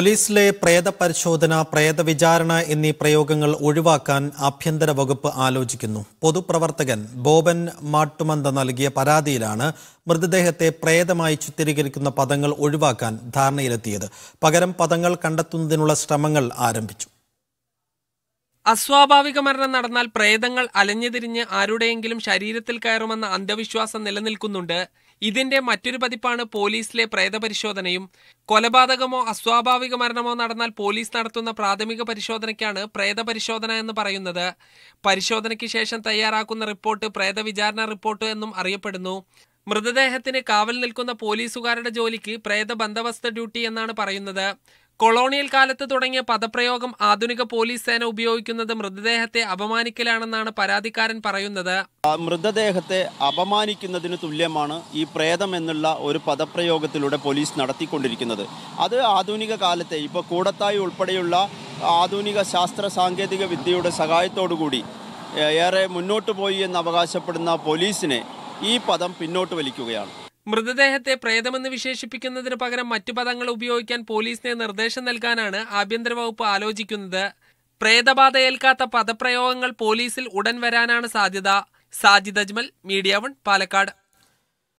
പോലീസിലെ പ്രേത പരിശോധന പ്രേത വിചാരണ എന്നീ പ്രയോഗങ്ങൾ ഒഴിവാക്കാൻ ആഭ്യന്തര വകുപ്പ് ആലോചിക്കുന്നു പൊതുപ്രവർത്തകൻ ബോബൻ മാട്ടുമന്ത നൽകിയ പരാതിയിലാണ് മൃതദേഹത്തെ പ്രേതമായി ചിത്രീകരിക്കുന്ന പദങ്ങൾ ഒഴിവാക്കാൻ ധാരണയിലെത്തിയത് പകരം പദങ്ങൾ കണ്ടെത്തുന്നതിനുള്ള ശ്രമങ്ങൾ ആരംഭിച്ചു അസ്വാഭാവിക മരണം നടന്നാൽ പ്രേതങ്ങൾ അലഞ്ഞുതിരിഞ്ഞ് ആരുടെയെങ്കിലും ശരീരത്തിൽ കയറുമെന്ന അന്ധവിശ്വാസം നിലനിൽക്കുന്നുണ്ട് ഇതിന്റെ മറ്റൊരു പതിപ്പാണ് പോലീസിലെ പ്രേതപരിശോധനയും കൊലപാതകമോ അസ്വാഭാവിക മരണമോ നടന്നാൽ പോലീസ് നടത്തുന്ന പ്രാഥമിക പരിശോധനയ്ക്കാണ് പ്രേതപരിശോധന എന്ന് പറയുന്നത് പരിശോധനയ്ക്ക് ശേഷം തയ്യാറാക്കുന്ന റിപ്പോർട്ട് പ്രേതവിചാരണ റിപ്പോർട്ട് എന്നും അറിയപ്പെടുന്നു മൃതദേഹത്തിന് കാവൽ നിൽക്കുന്ന പോലീസുകാരുടെ ജോലിക്ക് പ്രേത ബന്ധവസ്ഥ ഡ്യൂട്ടി എന്നാണ് പറയുന്നത് കൊളോണിയൽ കാലത്ത് തുടങ്ങിയ പദപ്രയോഗം ആധുനിക പോലീസ് സേന ഉപയോഗിക്കുന്നത് മൃതദേഹത്തെ അപമാനിക്കലാണെന്നാണ് പരാതിക്കാരൻ പറയുന്നത് മൃതദേഹത്തെ അപമാനിക്കുന്നതിന് തുല്യമാണ് ഈ പ്രേതം എന്നുള്ള ഒരു പദപ്രയോഗത്തിലൂടെ പോലീസ് നടത്തിക്കൊണ്ടിരിക്കുന്നത് അത് ആധുനിക കാലത്തെ ഇപ്പോൾ കൂടത്തായി ഉൾപ്പെടെയുള്ള ആധുനിക ശാസ്ത്ര സാങ്കേതിക വിദ്യയുടെ സഹായത്തോടുകൂടി ഏറെ മുന്നോട്ട് പോയി എന്ന് അവകാശപ്പെടുന്ന പോലീസിനെ ഈ പദം പിന്നോട്ട് വലിക്കുകയാണ് മൃതദേഹത്തെ പ്രേതമെന്ന് വിശേഷിപ്പിക്കുന്നതിന് പകരം മറ്റു പദങ്ങൾ ഉപയോഗിക്കാൻ പോലീസിനെ നിർദ്ദേശം നൽകാനാണ് ആഭ്യന്തര വകുപ്പ് ആലോചിക്കുന്നത് പ്രേതബാധ ഏൽക്കാത്ത പദപ്രയോഗങ്ങൾ പോലീസിൽ ഉടൻ വരാനാണ് സാധ്യത സാജിദ് അജ്മൽ മീഡിയ വൺ പാലക്കാട്